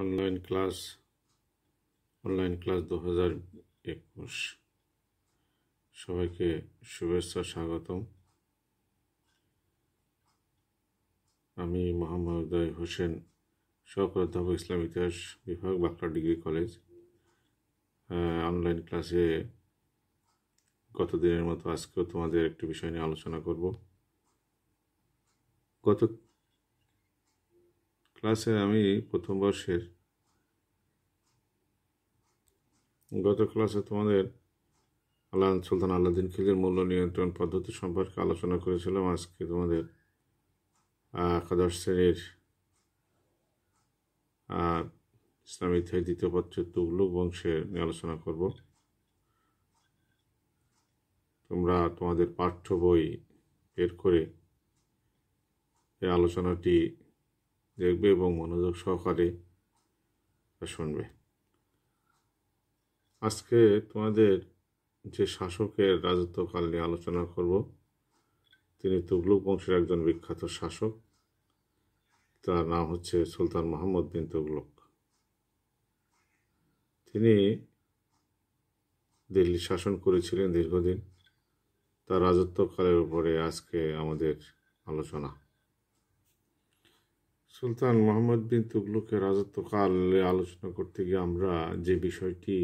online class online class দু হাজার একুশ সবাইকে শুভেচ্ছা স্বাগতম আমি মোহাম্মদ হোসেন সহকার অধ্যাপক ইসলাম ইতিহাস বিভাগ বাঁকড়া ডিগ্রি কলেজ অনলাইন ক্লাসে গত দিনের মতো আজকেও তোমাদের একটি বিষয় নিয়ে আলোচনা করব গত ক্লাসে আমি প্রথম বর্ষের গত ক্লাসে তোমাদের আল্লাহ সুলতান আল্লাদিন খিলির মূল্য নিয়ন্ত্রণ পদ্ধতি সম্পর্কে আলোচনা করেছিলাম আজকে তোমাদের একাদশ শ্রেণীর ইসলামী ইতিহাস দ্বিতীয় পত্রের তুগলুক বংশে নিয়ে আলোচনা করব তোমরা তোমাদের পাঠ্য বই বের করে এই আলোচনাটি দেখবে এবং মনোযোগ সহকারে শুনবে আজকে তোমাদের যে শাসকের রাজত্বকাল নিয়ে আলোচনা করব তিনি তুগলুক বংশের একজন বিখ্যাত শাসক তার নাম হচ্ছে সুলতান মোহাম্মদ বিন তুগলুক তিনি দিল্লি শাসন করেছিলেন দীর্ঘদিন তার রাজত্বকালের উপরে আজকে আমাদের আলোচনা সুলতান মোহাম্মদ বিন তুগলুকের রাজত্বকালে আলোচনা করতে গিয়ে আমরা যে বিষয়টি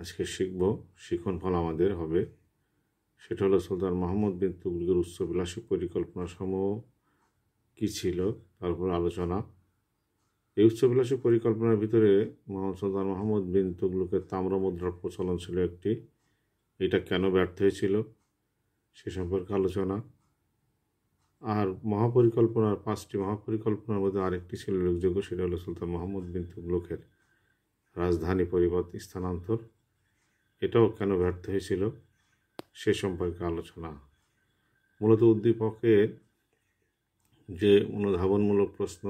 আজকে শিখব শিখন ফল আমাদের হবে সেটা হলো সুলতান মোহাম্মদ বিন তুগলুকের উচ্চবিলাসী পরিকল্পনা সমূহ কী ছিল তার উপর আলোচনা এই উচ্চবিলাসী পরিকল্পনার ভিতরে মোহাম্মদ সুলতান মোহাম্মদ বিন তুগলুকের তাম্র মুদ্রার প্রচলন ছিল একটি এটা কেন ব্যর্থ হয়েছিল সে সম্পর্কে আলোচনা আর মহাপরিকল্পনার পাঁচটি মহাপরিকল্পনার মধ্যে আরেকটি ছিল উল্লেখযোগ্য সেটা হলো সুলতান মোহাম্মদ বিন তুগলকের রাজধানী পরিবর্তন স্থানান্তর এটাও কেন ব্যর্থ হয়েছিল সে সম্পর্কে আলোচনা মূলত উদ্দীপকের যে অনুধাবনমূলক প্রশ্ন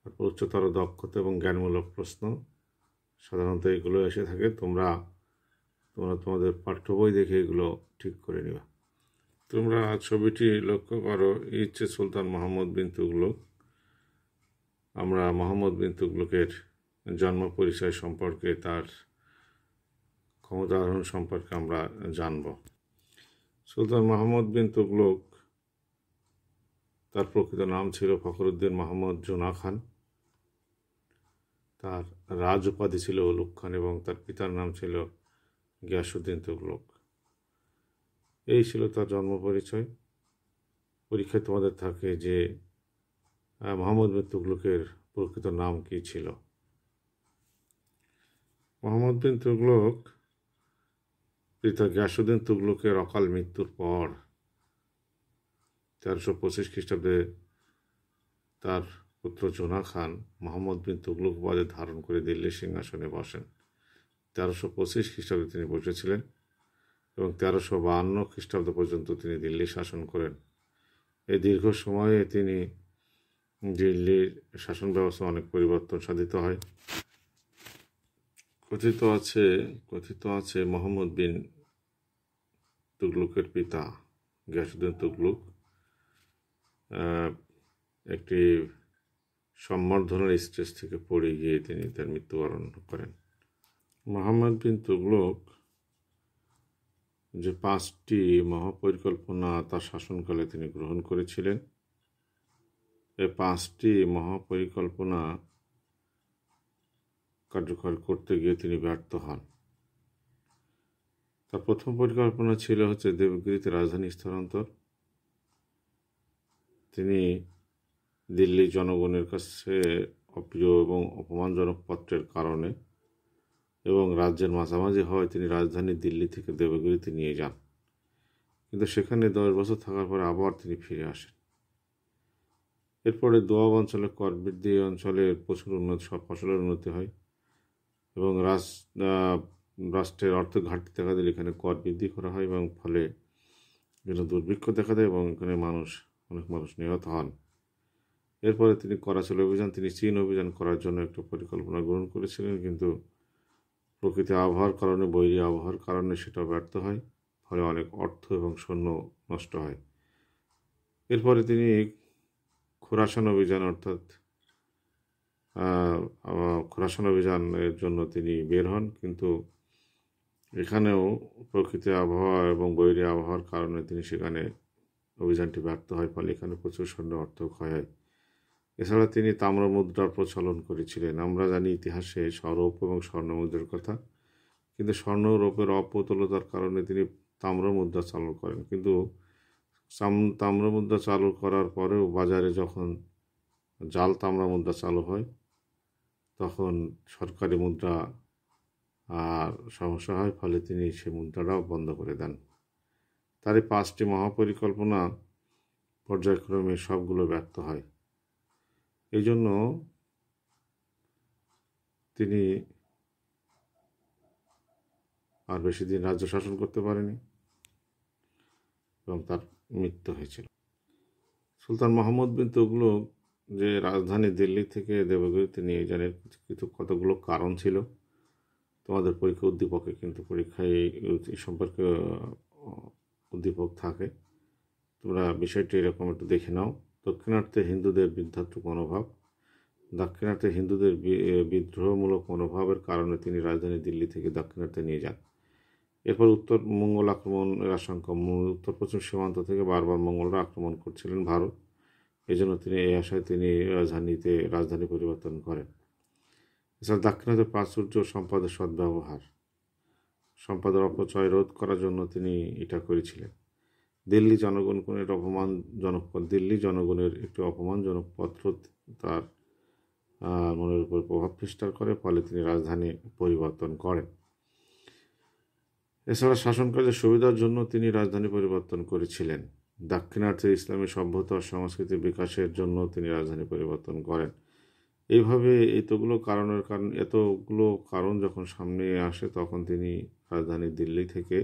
তারপর উচ্চতর দক্ষতা এবং জ্ঞানমূলক প্রশ্ন সাধারণত এগুলো এসে থাকে তোমরা তোমরা তোমাদের পাঠ্য বই দেখে এগুলো ঠিক করে নিবা তোমরা ছবিটি লক্ষ্য করো ইচ্ছে সুলতান মোহাম্মদ বিন তুগলুক আমরা মোহাম্মদ বিন তুগলুকের জন্ম পরিচয় সম্পর্কে তার ক্ষমতারোহণ সম্পর্কে আমরা জানব সুলতান মোহাম্মদ বিন তুগলুক তার প্রকৃত নাম ছিল ফখরুদ্দিন মোহাম্মদ জোনা খান তার রাজ উপাধি ছিল উলুক খান এবং তার পিতার নাম ছিল গিয়াসুদ্দিন তুগলুক এই ছিল তার জন্ম পরিচয় পরীক্ষায় তোমাদের থাকে যে মোহাম্মদ বিন তুগলুকের প্রকৃত নাম কি ছিল মোহাম্মদ বিন তুগলুক পিতা গ্যাসুদ্দিন তুগলুকের অকাল মৃত্যুর পর তেরোশো পঁচিশ খ্রিস্টাব্দে তার পুত্র জোনা খান মোহাম্মদ বিন তুগলুক বাদে ধারণ করে দিল্লির সিংহাসনে বসেন তেরোশো পঁচিশ খ্রিস্টাব্দে তিনি বসেছিলেন এবং তেরোশো বাহান্ন খ্রিস্টাব্দ পর্যন্ত তিনি দিল্লি শাসন করেন এই দীর্ঘ সময়ে তিনি দিল্লির শাসন ব্যবস্থা অনেক পরিবর্তন সাধিত হয় কথিত আছে কথিত আছে মোহাম্মদ বিন তুগলুকের পিতা গ্যাসুদ্দিন তুগলুক একটি সম্বর্ধনার স্টেজ থেকে পড়ে গিয়ে তিনি তার মৃত্যুবরণ করেন মোহাম্মদ বিন তুগলুক যে পাঁচটি মহাপরিকল্পনা তার শাসনকালে তিনি গ্রহণ করেছিলেন এই পাঁচটি মহাপরিকল্পনা কার্যকর করতে গিয়ে তিনি ব্যর্থ হন তার প্রথম পরিকল্পনা ছিল হচ্ছে দেবগিরিতে রাজধানী স্থানান্তর তিনি দিল্লি জনগণের কাছে অপ্রিয় এবং অপমানজনক পত্রের কারণে এবং রাজ্যের মাঝামাঝি হয় তিনি রাজধানী দিল্লি থেকে দেবগিরিতে নিয়ে যান কিন্তু সেখানে দশ বছর থাকার পরে আবার তিনি ফিরে আসেন এরপরে দোয়াব অঞ্চলে কর বৃদ্ধি অঞ্চলের প্রচুর উন্নতি সব ফসলের উন্নতি হয় এবং রাজ রাষ্ট্রের অর্থ ঘাটতি দেখা দিলে এখানে কর বৃদ্ধি করা হয় এবং ফলে বিভিন্ন দুর্ভিক্ষ দেখা দেয় এবং এখানে মানুষ অনেক মানুষ নিহত হন এরপরে তিনি করাচল অভিযান তিনি চীন অভিযান করার জন্য একটা পরিকল্পনা গ্রহণ করেছিলেন কিন্তু প্রকৃতি আবহাওয়ার কারণে বৈরি আবহাওয়ার কারণে সেটা ব্যর্থ হয় ফলে অনেক অর্থ এবং সৈন্য নষ্ট হয় এরপরে তিনি খোরাসান অভিযান অর্থাৎ খোরাসান অভিযানের জন্য তিনি বের হন কিন্তু এখানেও প্রকৃতি আবহাওয়া এবং বৈরী আবহাওয়ার কারণে তিনি সেখানে অভিযানটি ব্যর্থ হয় ফলে এখানে প্রচুর সৈন্য অর্থ ক্ষয় হয় এছাড়া তিনি তাম্র মুদ্রার প্রচলন করেছিলেন আমরা জানি ইতিহাসে স্বরূপ এবং স্বর্ণ মুদ্রার কথা কিন্তু স্বর্ণ অপ্রতুলতার কারণে তিনি তাম্র মুদ্রা চালু করেন কিন্তু তাম্র মুদ্রা চালু করার পরেও বাজারে যখন জাল তাম্র মুদ্রা চালু হয় তখন সরকারি মুদ্রা আর সমস্যা হয় ফলে তিনি সে মুদ্রাটাও বন্ধ করে দেন তার এই পাঁচটি মহাপরিকল্পনা পর্যায়ক্রমে সবগুলো ব্যর্থ হয় এই জন্য তিনি আর বেশি দিন রাজ্য শাসন করতে পারেনি এবং তার মৃত্যু হয়েছিল সুলতান মোহাম্মদ বিন তুগলক যে রাজধানী দিল্লি থেকে দেবগিরিতে নিয়ে যান এর কিছু কতগুলো কারণ ছিল তোমাদের পরীক্ষা উদ্দীপকে কিন্তু পরীক্ষায় এই সম্পর্কে উদ্দীপক থাকে তোমরা বিষয়টি এরকম একটু দেখে নাও দক্ষিণার্থে হিন্দুদের বিধ্যাত্মক মনোভাব দক্ষিণার্থে হিন্দুদের বিদ্রোহমূলক মনোভাবের কারণে তিনি রাজধানী দিল্লি থেকে দক্ষিণার্থে নিয়ে যান এরপর উত্তর মঙ্গল আক্রমণের আশঙ্কা উত্তর পশ্চিম সীমান্ত থেকে বারবার মঙ্গলরা আক্রমণ করছিলেন ভারত এজন্য তিনি এই আশায় তিনি রাজধানীতে রাজধানী পরিবর্তন করেন এছাড়া দাক্ষিণাত্যের প্রাচুর্য সম্পদের সদ্ব্যবহার সম্পদের অপচয় রোধ করার জন্য তিনি এটা করেছিলেন দিল্লি জনগণ কোনো অপমানজনক দিল্লি জনগণের একটি অপমানজনক পত্র তার মনের উপর প্রভাব বিস্তার করে ফলে তিনি রাজধানী পরিবর্তন করেন এছাড়া শাসন কাজের সুবিধার জন্য তিনি রাজধানী পরিবর্তন করেছিলেন দাক্ষিণার্থে ইসলামী সভ্যতা ও সংস্কৃতি বিকাশের জন্য তিনি রাজধানী পরিবর্তন করেন এইভাবে এতগুলো কারণের কারণ এতগুলো কারণ যখন সামনে আসে তখন তিনি রাজধানী দিল্লি থেকে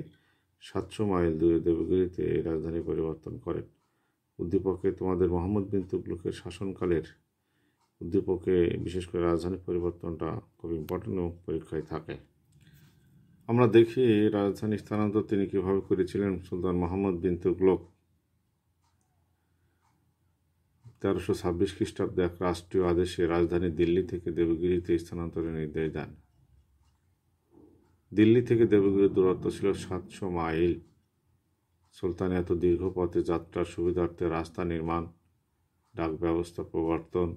সাতশো মাইল দূরে দেবগিরিতে এই রাজধানী পরিবর্তন করেন উদ্দীপকে তোমাদের মোহাম্মদ বিন তুবলুকের শাসনকালের উদ্দীপকে বিশেষ করে রাজধানী পরিবর্তনটা খুব ইম্পর্টেন্ট পরীক্ষায় থাকে আমরা দেখি রাজধানী স্থানান্তর তিনি কীভাবে করেছিলেন সুলতান মোহাম্মদ বিন তুগলক তেরোশো ছাব্বিশ খ্রিস্টাব্দে এক রাষ্ট্রীয় আদেশে রাজধানী দিল্লি থেকে দেবগিরিতে স্থানান্তরের নির্দেশ দেন দিল্লি থেকে দেবগিরির দূরত্ব ছিল সাতশো মাইল সুলতান এত দীর্ঘ পথে যাত্রার সুবিধার্থে রাস্তা নির্মাণ ডাক ব্যবস্থা প্রবর্তন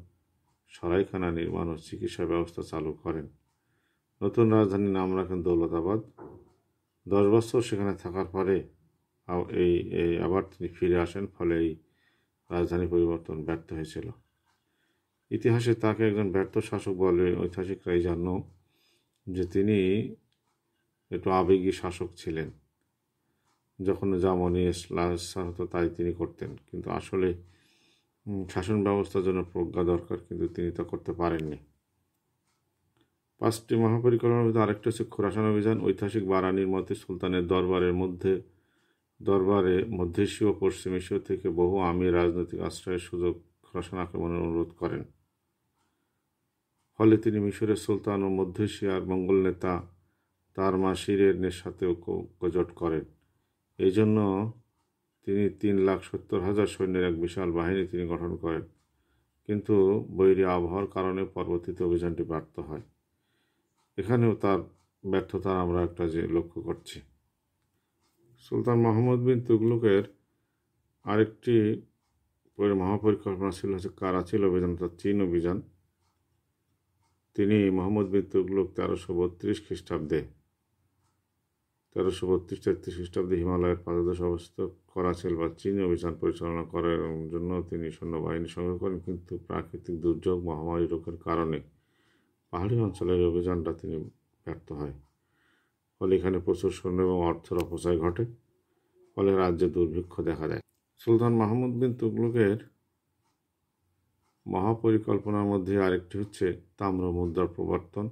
সরাইখানা নির্মাণ ও চিকিৎসা ব্যবস্থা চালু করেন নতুন রাজধানীর নাম রাখেন দৌলতাবাদ দশ বছর সেখানে থাকার পরে এই এই আবার তিনি ফিরে আসেন ফলে এই রাজধানী পরিবর্তন ব্যর্থ হয়েছিল ইতিহাসে তাকে একজন ব্যর্থ শাসক বলে ঐতিহাসিকরাই জানো যে তিনি একটু আবেগী শাসক ছিলেন যখন যা মনে হতো তাই তিনি করতেন কিন্তু আসলে শাসন ব্যবস্থার জন্য প্রজ্ঞা দরকার কিন্তু তিনি তা করতে পারেননি পাঁচটি মহাপরিকল্পনার মধ্যে আরেকটি হচ্ছে খোরাসান অভিযান ঐতিহাসিক বারানির মতে সুলতানের দরবারের মধ্যে দরবারে মধ্য এশীয় পশ্চিম এশীয় থেকে বহু আমির রাজনৈতিক আশ্রয়ের সুযোগ খোরাসান আক্রমণের অনুরোধ করেন ফলে তিনি মিশরের সুলতান ও মধ্য এশিয়ার মঙ্গল নেতা তার মাসিরের নেশাতেও কজট করেন এই জন্য তিনি তিন লাখ সত্তর হাজার সৈন্যের এক বিশাল বাহিনী তিনি গঠন করেন কিন্তু বৈরী আবহাওয়ার কারণে পরবর্তীতে অভিযানটি ব্যর্থ হয় এখানেও তার ব্যর্থতা আমরা একটা যে লক্ষ্য করছি সুলতান মোহাম্মদ বিন তুগলুকের আরেকটি মহাপরিকল্পনা ছিল হচ্ছে কারাচিল অভিযান অর্থাৎ চীন অভিযান তিনি মোহাম্মদ বিন তুগলুক তেরোশো বত্রিশ খ্রিস্টাব্দে তেরোশো বত্রিশ তেত্রিশ খ্রিস্টাব্দে হিমালয়ের পাদদেশ অবস্থিত করাচেল বা চীনে অভিযান পরিচালনা করার জন্য তিনি সৈন্যবাহিনী সংগ্রহ করেন কিন্তু প্রাকৃতিক দুর্যোগ মহামারী রোগের কারণে পাহাড়ি অঞ্চলের অভিযানটা তিনি ব্যর্থ হয় ফলে এখানে প্রচুর সৈন্য এবং অর্থের অপচয় ঘটে ফলে রাজ্যে দুর্ভিক্ষ দেখা দেয় সুলতান মাহমুদ বিন তুগলুকের মহাপরিকল্পনার মধ্যে আরেকটি হচ্ছে তাম্র মুদ্রার প্রবর্তন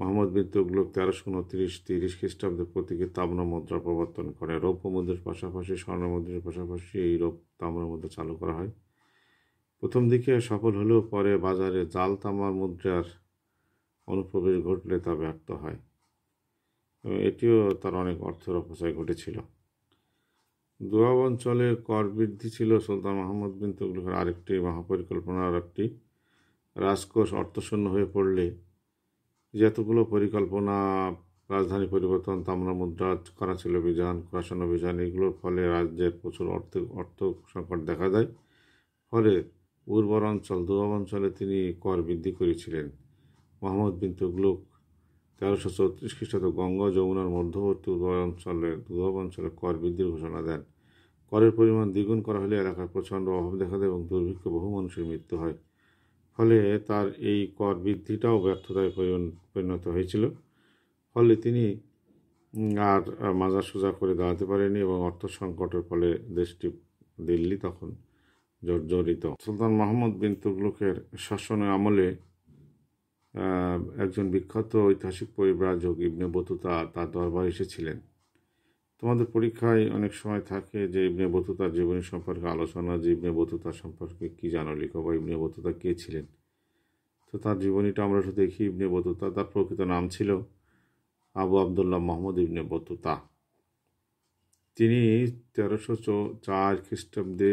মোহাম্মদ বিন তুগলক তেরোশো উনত্রিশ তিরিশ খ্রিস্টাব্দে প্রতীকে তাম্র মুদ্রা প্রবর্তন করে রৌপ্য মুদ্রার পাশাপাশি স্বর্ণ মুদ্রার পাশাপাশি এই রৌপ তাম্র মুদ্রা চালু করা হয় প্রথম দিকে সফল হলেও পরে বাজারে জাল তামার মুদ্রার অনুপ্রবেশ ঘটলে তা ব্যর্থ হয় এবং এটিও তার অনেক অর্থের অপচয় ঘটেছিল দুয়াব অঞ্চলে কর বৃদ্ধি ছিল সুলতান মোহাম্মদ বিন তুগলকের আরেকটি মহাপরিকল্পনার একটি রাজকোষ অর্থশূন্য হয়ে পড়লে যতগুলো পরিকল্পনা রাজধানী পরিবর্তন তামনা মুদ্রা করা ছিল অভিযান করাশন অভিযান এগুলোর ফলে রাজ্যের প্রচুর অর্থ অর্থ সংকট দেখা দেয় ফলে উর্বর অঞ্চল দুর্গম অঞ্চলে তিনি কর বৃদ্ধি করেছিলেন মোহাম্মদ বিন তুগলুক তেরোশো চৌত্রিশ খ্রিস্টাব্দে গঙ্গা যমুনার মধ্যবর্তী উর্বর অঞ্চলে দুর্গম অঞ্চলে কর বৃদ্ধির ঘোষণা দেন করের পরিমাণ দ্বিগুণ করা হলে এলাকার প্রচণ্ড অভাব দেখা দেয় এবং দুর্ভিক্ষ বহু মানুষের মৃত্যু হয় ফলে তার এই কর বৃদ্ধিটাও ব্যর্থতায় পরিণত হয়েছিল ফলে তিনি আর মাজা সোজা করে দাঁড়াতে পারেনি এবং অর্থ সংকটের ফলে দেশটি দিল্লি তখন জর্জরিত সুলতান মাহমুদ বিন তুগলুকের শাসনের আমলে একজন বিখ্যাত ঐতিহাসিক পরিব্রাজক ইবনে বতুতা তার দরবার এসেছিলেন তোমাদের পরীক্ষায় অনেক সময় থাকে যে ইবনে বতুতার জীবনী সম্পর্কে আলোচনা যে ইবনে বতুতা সম্পর্কে কী জানো লিখো বা ইবনে বতুতা কে ছিলেন তো তার জীবনীটা আমরা দেখি ইবনে বতুতা তার প্রকৃত নাম ছিল Abu Abdullah Muhammad ibn Battuta তিনি তেরোশো চার খ্রিস্টাব্দে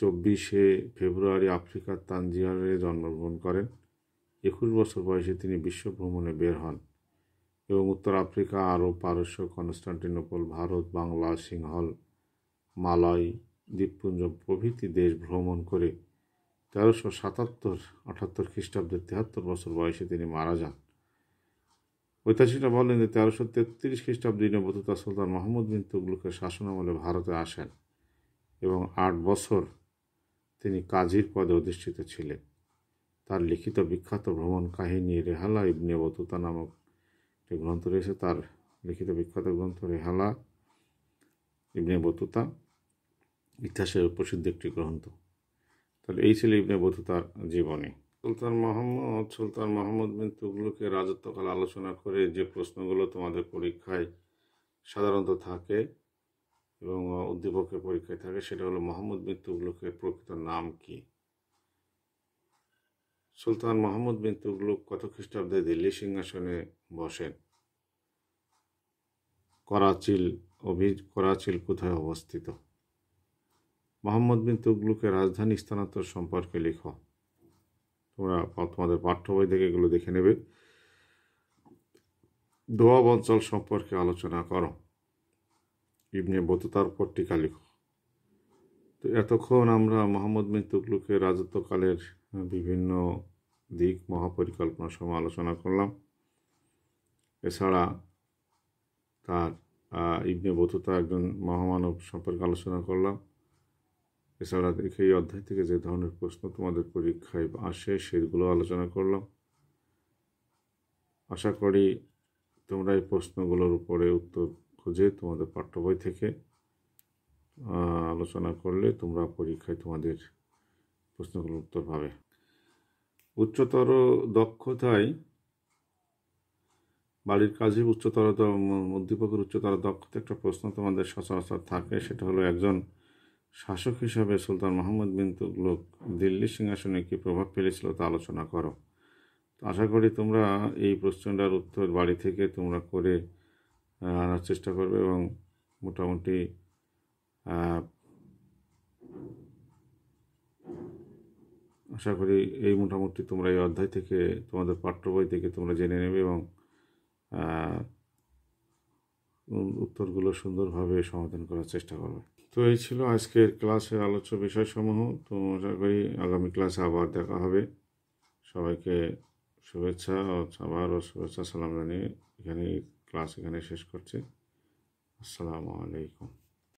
চব্বিশে ফেব্রুয়ারি আফ্রিকার তানজিয়ারে জন্মগ্রহণ করেন একুশ বছর বয়সে তিনি বিশ্ব ভ্রমণে বের হন এবং উত্তর আফ্রিকা আরব পারস্য কনস্টান্টিনোপল ভারত বাংলা সিংহল মালয় দ্বীপপুঞ্জ প্রভৃতি দেশ ভ্রমণ করে তেরোশো সাতাত্তর আটাত্তর খ্রিস্টাব্দে তেহাত্তর বছর বয়সে তিনি মারা যান ঐতিহাসিকরা বলেন যে তেরোশো তেত্রিশ খ্রিস্টাব্দে নবতুতা সুলতান মাহমুদ বিন তুগলুকের শাসনামলে ভারতে আসেন এবং আট বছর তিনি কাজীর পদে অধিষ্ঠিত ছিলেন তার লিখিত বিখ্যাত ভ্রমণ কাহিনী রেহালা ইবনে বতুতা নামক একটি গ্রন্থ রয়েছে তার লিখিত বিখ্যাত গ্রন্থ রেহালা ইবনে বতুতা ইতিহাসের প্রসিদ্ধ একটি গ্রন্থ তাহলে এই ছিল ইবনে বতুতার জীবনী সুলতান মোহাম্মদ সুলতান মোহাম্মদ বিন তুগলুকে রাজত্বকাল আলোচনা করে যে প্রশ্নগুলো তোমাদের পরীক্ষায় সাধারণত থাকে এবং উদ্দীপকের পরীক্ষায় থাকে সেটা হলো মোহাম্মদ বিন তুগলুকের প্রকৃত নাম কী সুলতান মাহমুদ বিন তুগলুক কত খ্রিস্টাব্দে দিল্লি সিংহাসনে বসেন করাচিল অভি করাচিল কোথায় অবস্থিত মোহাম্মদ বিন তুগলুকের রাজধানী স্থানান্তর সম্পর্কে লিখো তোমরা তোমাদের পাঠ্য বই থেকে এগুলো দেখে নেবে দোয়াব অঞ্চল সম্পর্কে আলোচনা করো ইবনে বততার উপর টিকা লিখো তো এতক্ষণ আমরা মোহাম্মদ বিন তুগলুকের রাজত্বকালের বিভিন্ন দিক মহাপরিকল্পনা সমালোচনা করলাম এছাড়া তার ইবনে বতুতা একজন মহামানব সম্পর্কে আলোচনা করলাম এছাড়া দেখে এই অধ্যায় থেকে যে ধরনের প্রশ্ন তোমাদের পরীক্ষায় আসে সেগুলো আলোচনা করলাম আশা করি তোমরা এই প্রশ্নগুলোর উপরে উত্তর খুঁজে তোমাদের পাঠ্য বই থেকে আলোচনা করলে তোমরা পরীক্ষায় তোমাদের প্রশ্নগুলোর উত্তর পাবে উচ্চতর দক্ষতায় বাড়ির কাজে উচ্চতর অধ্যাপকের উচ্চতর দক্ষতা একটা প্রশ্ন তোমাদের সচরাচর থাকে সেটা হলো একজন শাসক হিসাবে সুলতান মোহাম্মদ বিন তুগলক দিল্লির সিংহাসনে কী প্রভাব ফেলেছিল তা আলোচনা করো তো আশা করি তোমরা এই প্রশ্নটার উত্তর বাড়ি থেকে তোমরা করে আনার চেষ্টা করবে এবং মোটামুটি আশা করি এই মোটামুটি তোমরা এই অধ্যায় থেকে তোমাদের পাঠ্য বই থেকে তোমরা জেনে নেবে এবং উত্তরগুলো সুন্দরভাবে সমাধান করার চেষ্টা করবে তো এই ছিল আজকের ক্লাসের আলোচ্য বিষয়সমূহ তো আশা করি আগামী ক্লাসে আবার দেখা হবে সবাইকে শুভেচ্ছা ও আবারও ও শুভেচ্ছা সালাম জানিয়ে এখানে ক্লাস এখানে শেষ করছি আসসালামু আলাইকুম